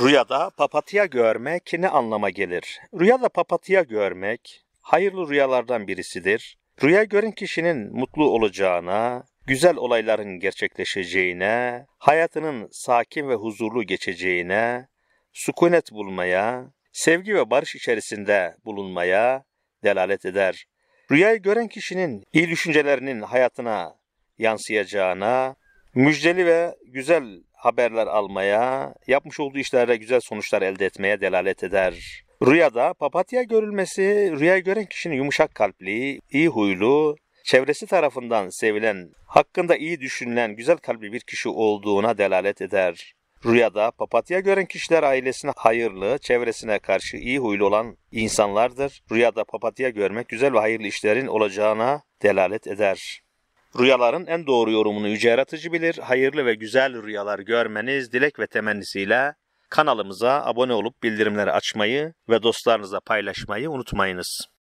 Rüyada papatya görmek ne anlama gelir? Rüyada papatya görmek hayırlı rüyalardan birisidir. Rüya gören kişinin mutlu olacağına, güzel olayların gerçekleşeceğine, hayatının sakin ve huzurlu geçeceğine, sükunet bulmaya, sevgi ve barış içerisinde bulunmaya delalet eder. Rüyayı gören kişinin iyi düşüncelerinin hayatına yansıyacağına, müjdeli ve güzel haberler almaya, yapmış olduğu işlerde güzel sonuçlar elde etmeye delalet eder. Rüyada papatya görülmesi, rüya gören kişinin yumuşak kalpli, iyi huylu, çevresi tarafından sevilen, hakkında iyi düşünülen güzel kalpli bir kişi olduğuna delalet eder. Rüyada papatya gören kişiler ailesine hayırlı, çevresine karşı iyi huylu olan insanlardır. Rüyada papatya görmek güzel ve hayırlı işlerin olacağına delalet eder. Rüyaların en doğru yorumunu yüce yaratıcı bilir. Hayırlı ve güzel rüyalar görmeniz dilek ve temennisiyle kanalımıza abone olup bildirimleri açmayı ve dostlarınıza paylaşmayı unutmayınız.